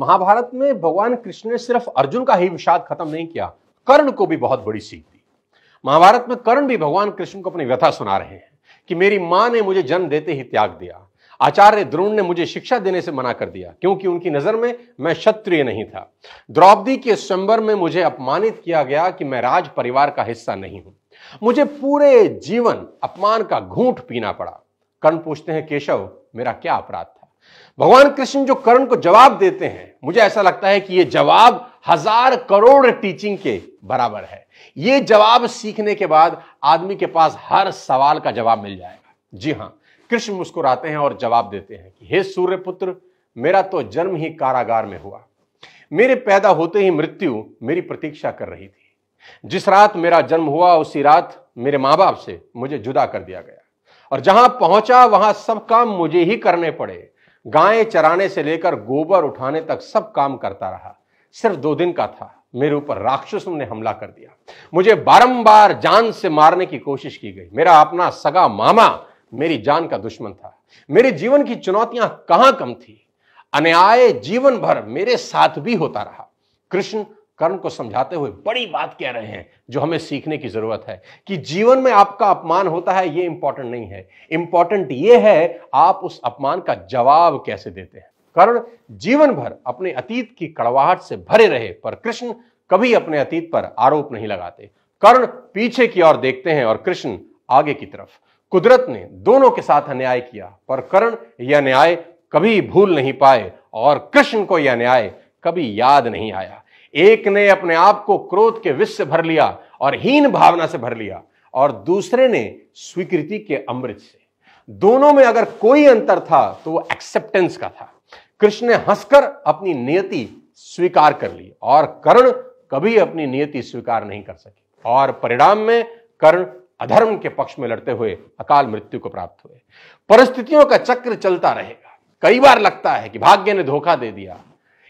महाभारत में भगवान कृष्ण ने सिर्फ अर्जुन का ही विषाद खत्म नहीं किया कर्ण को भी बहुत बड़ी सीख दी महाभारत में कर्ण भी भगवान कृष्ण को अपनी व्यथा सुना रहे हैं कि मेरी मां ने मुझे जन्म देते ही त्याग दिया आचार्य द्रोण ने मुझे शिक्षा देने से मना कर दिया क्योंकि उनकी नजर में मैं क्षत्रिय नहीं था द्रौपदी के स्वयंवर में मुझे अपमानित किया गया कि मैं राज परिवार का हिस्सा नहीं हूं मुझे पूरे जीवन अपमान का घूंट पीना पड़ा कर्ण पूछते हैं केशव मेरा क्या अपराध था भगवान कृष्ण जो कर्ण को जवाब देते हैं मुझे ऐसा लगता है कि यह जवाब हजार करोड़ टीचिंग के बराबर है यह जवाब सीखने के बाद आदमी के पास हर सवाल का जवाब मिल जाएगा जी हां कृष्ण मुस्कुराते हैं और जवाब देते हैं कि हे सूर्यपुत्र मेरा तो जन्म ही कारागार में हुआ मेरे पैदा होते ही मृत्यु मेरी प्रतीक्षा कर रही थी जिस रात मेरा जन्म हुआ उसी रात मेरे मां बाप से मुझे जुदा कर दिया गया और जहां पहुंचा वहां सब काम मुझे ही करने पड़े गायें चराने से लेकर गोबर उठाने तक सब काम करता रहा सिर्फ दो दिन का था मेरे ऊपर राक्षसों ने हमला कर दिया मुझे बारंबार जान से मारने की कोशिश की गई मेरा अपना सगा मामा मेरी जान का दुश्मन था मेरे जीवन की चुनौतियां कहां कम थी अन्याय जीवन भर मेरे साथ भी होता रहा कृष्ण कर्ण को समझाते हुए बड़ी बात कह रहे हैं जो हमें सीखने की जरूरत है कि जीवन में आपका अपमान होता है ये इंपॉर्टेंट नहीं है इंपॉर्टेंट ये है आप उस अपमान का जवाब कैसे देते हैं कर्ण जीवन भर अपने अतीत की कड़वाहट से भरे रहे पर कृष्ण कभी अपने अतीत पर आरोप नहीं लगाते कर्ण पीछे की ओर देखते हैं और कृष्ण आगे की तरफ कुदरत ने दोनों के साथ अन्याय किया पर कर्ण यह न्याय कभी भूल नहीं पाए और कृष्ण को यह न्याय कभी याद नहीं आया एक ने अपने आप को क्रोध के विष से भर लिया और हीन भावना से भर लिया और दूसरे ने स्वीकृति के अमृत से दोनों में अगर कोई अंतर था तो वो एक्सेप्टेंस का था कृष्ण ने हंसकर अपनी नियति स्वीकार कर ली और कर्ण कभी अपनी नियति स्वीकार नहीं कर सके और परिणाम में कर्ण अधर्म के पक्ष में लड़ते हुए अकाल मृत्यु को प्राप्त हुए परिस्थितियों का चक्र चलता रहेगा कई बार लगता है कि भाग्य ने धोखा दे दिया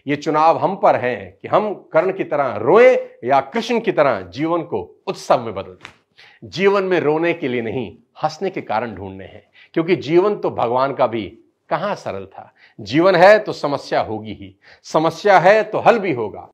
ये चुनाव हम पर है कि हम कर्ण की तरह रोए या कृष्ण की तरह जीवन को उत्सव में बदल दें जीवन में रोने के लिए नहीं हंसने के कारण ढूंढने हैं क्योंकि जीवन तो भगवान का भी कहां सरल था जीवन है तो समस्या होगी ही समस्या है तो हल भी होगा